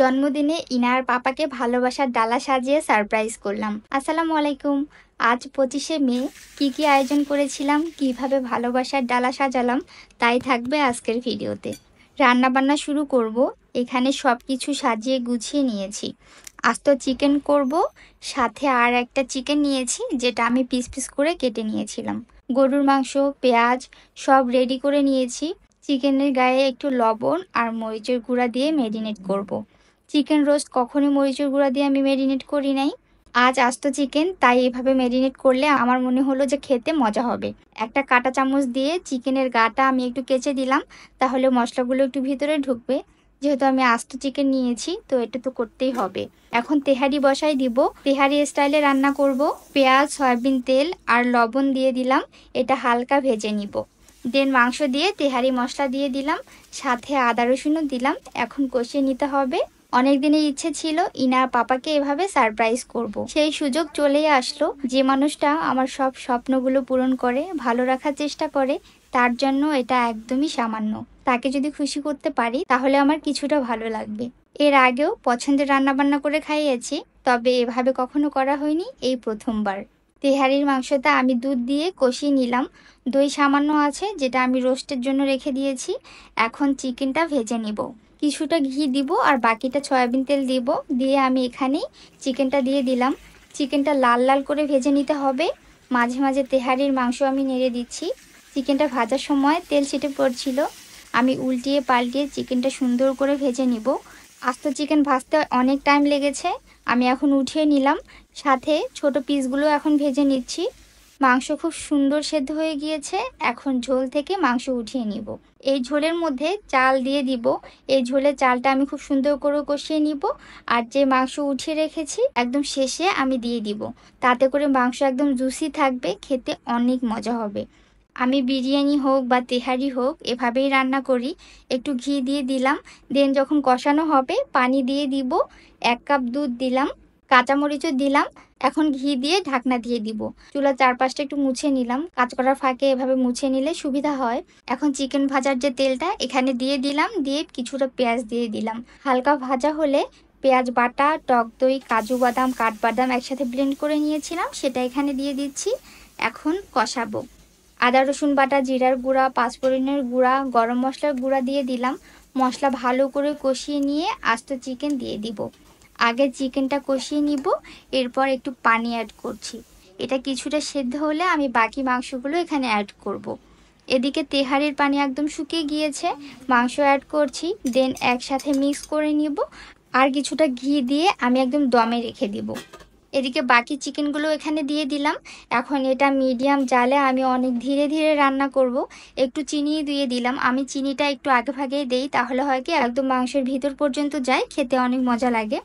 জন্মদিনে ইনার পাপাকে ভালোবাসার ডালা সাজিয়ে সারপ্রাইজ করলাম আসসালামু আলাইকুম আজ পঁচিশে মে কি কি আয়োজন করেছিলাম কিভাবে ভালোবাসার ডালা সাজালাম তাই থাকবে আজকের ভিডিওতে রান্নাবান্না শুরু করব এখানে সব কিছু সাজিয়ে গুছিয়ে নিয়েছি আজ তো চিকেন করব সাথে আর একটা চিকেন নিয়েছি যেটা আমি পিস পিস করে কেটে নিয়েছিলাম গরুর মাংস পেঁয়াজ সব রেডি করে নিয়েছি চিকেনের গায়ে একটু লবণ আর মরিচের গুঁড়া দিয়ে মেরিনেট করব। চিকেন রোস্ট কখনোই মরিচুর গুঁড়া দিয়ে আমি ম্যারিনেট করি নাই আজ আস্ত চিকেন তাই এভাবে ম্যারিনেট করলে আমার মনে হলো যে খেতে মজা হবে একটা কাটা চামচ দিয়ে চিকেনের গাটা আমি একটু কেচে দিলাম তাহলে মশলাগুলো একটু ভিতরে ঢুকবে যেহেতু আমি আস্ত চিকেন নিয়েছি তো এটা তো করতেই হবে এখন তেহারি বসাই দিব তেহারি স্টাইলে রান্না করব পেঁয়াজ সয়াবিন তেল আর লবণ দিয়ে দিলাম এটা হালকা ভেজে নিব দেন মাংস দিয়ে তেহারি মশলা দিয়ে দিলাম সাথে আদা রসুনও দিলাম এখন কষিয়ে নিতে হবে অনেক দিনের ইচ্ছে ছিল ইনা পাপাকে এভাবে সারপ্রাইজ করব। সেই সুযোগ চলেই আসলো যে মানুষটা আমার সব স্বপ্নগুলো পূরণ করে ভালো রাখার চেষ্টা করে তার জন্য এটা একদমই সামান্য তাকে যদি খুশি করতে পারি তাহলে আমার কিছুটা ভালো লাগবে এর আগেও পছন্দের রান্নাবান্না করে খাইয়েছি তবে এভাবে কখনো করা হয়নি এই প্রথমবার তেহারির মাংসটা আমি দুধ দিয়ে কষিয়ে নিলাম দই সামান্য আছে যেটা আমি রোস্টের জন্য রেখে দিয়েছি এখন চিকেনটা ভেজে নিব কিছুটা ঘি দিব আর বাকিটা সয়াবিন তেল দিব দিয়ে আমি এখানেই চিকেনটা দিয়ে দিলাম চিকেনটা লাল লাল করে ভেজে নিতে হবে মাঝে মাঝে তেহারির মাংস আমি নেড়ে দিচ্ছি চিকেনটা ভাজার সময় তেল ছিটে পড়ছিল আমি উল্টিয়ে পাল্টিয়ে চিকেনটা সুন্দর করে ভেজে নিব আস্ত চিকেন ভাজতে অনেক টাইম লেগেছে আমি এখন উঠিয়ে নিলাম সাথে ছোট পিসগুলো এখন ভেজে নিচ্ছি মাংস খুব সুন্দর সেদ্ধ হয়ে গিয়েছে এখন ঝোল থেকে মাংস উঠিয়ে নিব এই ঝোলের মধ্যে চাল দিয়ে দিব এই ঝোলে চালটা আমি খুব সুন্দর করে কষিয়ে নিব আর যে মাংস উঠিয়ে রেখেছি একদম শেষে আমি দিয়ে দিব তাতে করে মাংস একদম জুসি থাকবে খেতে অনেক মজা হবে আমি বিরিয়ানি হোক বা তেহারি হোক এভাবেই রান্না করি একটু ঘি দিয়ে দিলাম দেন যখন কষানো হবে পানি দিয়ে দিব এক কাপ দুধ দিলাম কাঁচামরিচও দিলাম এখন ঘি দিয়ে ঢাকনা দিয়ে দিব চুলার চারপাশটা একটু মুছে নিলাম কাজ করার ফাঁকে এভাবে মুছে নিলে সুবিধা হয় এখন চিকেন ভাজার যে তেলটা এখানে দিয়ে দিলাম দিয়ে কিছুটা পেঁয়াজ দিয়ে দিলাম হালকা ভাজা হলে পেঁয়াজ বাটা টক দই কাজু বাদাম কাঠবাদাম একসাথে ব্লেন্ড করে নিয়েছিলাম সেটা এখানে দিয়ে দিচ্ছি এখন কষাবো আদা রসুন বাটা জিরার গুঁড়া পাঁচফোড়নের গুঁড়া গরম মশলার গুঁড়া দিয়ে দিলাম মশলা ভালো করে কষিয়ে নিয়ে আস্ত চিকেন দিয়ে দিব আগে চিকেনটা কষিয়ে নিব এরপর একটু পানি অ্যাড করছি এটা কিছুটা সেদ্ধ হলে আমি বাকি মাংসগুলো এখানে অ্যাড করব। এদিকে তেহারির পানি একদম শুকিয়ে গিয়েছে মাংস অ্যাড করছি দেন একসাথে মিক্স করে নিব আর কিছুটা ঘি দিয়ে আমি একদম দমে রেখে দিব এদিকে বাকি চিকেনগুলো এখানে দিয়ে দিলাম এখন এটা মিডিয়াম জালে আমি অনেক ধীরে ধীরে রান্না করব একটু চিনি দিয়ে দিলাম আমি চিনিটা একটু আগে ভাগেই দেই তাহলে হয় কি একদম মাংসের ভিতর পর্যন্ত যায় খেতে অনেক মজা লাগে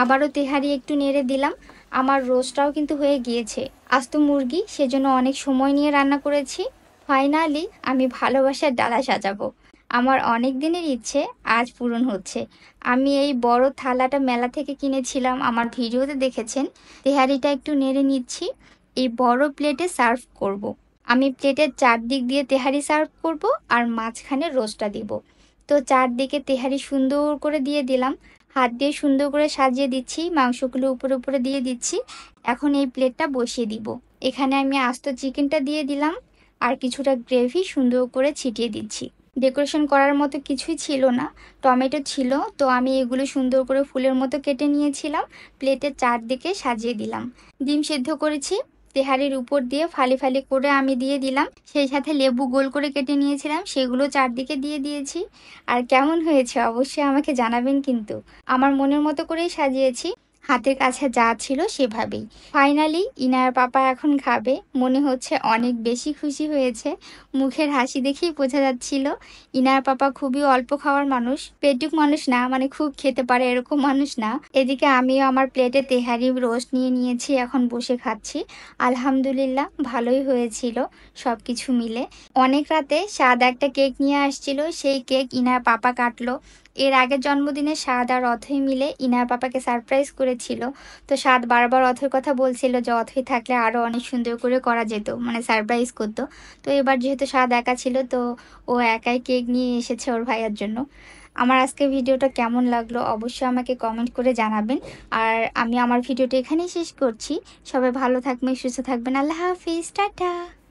আবারও তেহারি একটু নেড়ে দিলাম আমার রোস্টটাও কিন্তু হয়ে গিয়েছে আস্ত মুরগি সেজন্য অনেক সময় নিয়ে রান্না করেছি ফাইনালি আমি ভালোবাসার ডালা সাজাবো আমার অনেক দিনের ইচ্ছে আজ পূরণ হচ্ছে আমি এই বড় থালাটা মেলা থেকে কিনেছিলাম আমার ভিডিওতে দেখেছেন তেহারিটা একটু নেড়ে নিচ্ছি এই বড় প্লেটে সার্ভ করব। আমি প্লেটের চারদিক দিয়ে তেহারি সার্ভ করব আর মাঝখানে রোস্টটা দিব তো চারদিকে তেহারি সুন্দর করে দিয়ে দিলাম হাত দিয়ে সুন্দর করে সাজিয়ে দিচ্ছি মাংসগুলো উপরে উপরে দিয়ে দিচ্ছি এখন এই প্লেটটা বসিয়ে দিব এখানে আমি আস্ত চিকেনটা দিয়ে দিলাম আর কিছুটা গ্রেভি সুন্দর করে ছিটিয়ে দিচ্ছি ডেকোরেশন করার মতো কিছুই ছিল না টমেটো ছিল তো আমি এগুলো সুন্দর করে ফুলের মতো কেটে নিয়েছিলাম প্লেটের চারদিকে সাজিয়ে দিলাম ডিম সেদ্ধ করেছি তেহারির উপর দিয়ে ফালি ফালি করে আমি দিয়ে দিলাম সেই সাথে লেবু গোল করে কেটে নিয়েছিলাম সেগুলো চারদিকে দিয়ে দিয়েছি আর কেমন হয়েছে অবশ্যই আমাকে জানাবেন কিন্তু আমার মনের মতো করেই সাজিয়েছি হাতের কাছে যা ছিল সেভাবেই ফাইনালি ইনার পাপা এখন খাবে মনে হচ্ছে অনেক বেশি খুশি হয়েছে মুখের হাসি দেখেই বোঝা যাচ্ছিল ইনার পাপা খুবই অল্প খাওয়ার মানুষ পেটুক মানুষ না মানে খুব খেতে পারে এরকম মানুষ না এদিকে আমিও আমার প্লেটে তেহারি রোস্ট নিয়ে নিয়েছি এখন বসে খাচ্ছি আলহামদুলিল্লাহ ভালোই হয়েছিল সব কিছু মিলে অনেক রাতে স্বাদ একটা কেক নিয়ে আসছিল সেই কেক ইনার পাপা কাটলো এর আগের জন্মদিনে সাদ আর অথই মিলে ইনার পাপাকে সারপ্রাইজ করেছিল তো সাদ বারবার অথর কথা বলছিল যে অথই থাকলে আরও অনেক সুন্দর করে করা যেত মানে সারপ্রাইজ করতো তো এবার যেহেতু সাদ একা ছিল তো ও একাই কেক নিয়ে এসেছে ওর ভাইয়ার জন্য আমার আজকে ভিডিওটা কেমন লাগলো অবশ্যই আমাকে কমেন্ট করে জানাবেন আর আমি আমার ভিডিওটা এখানেই শেষ করছি সবাই ভালো থাকবেন সুস্থ থাকবেন আল্লাহ হাফিজ টাটা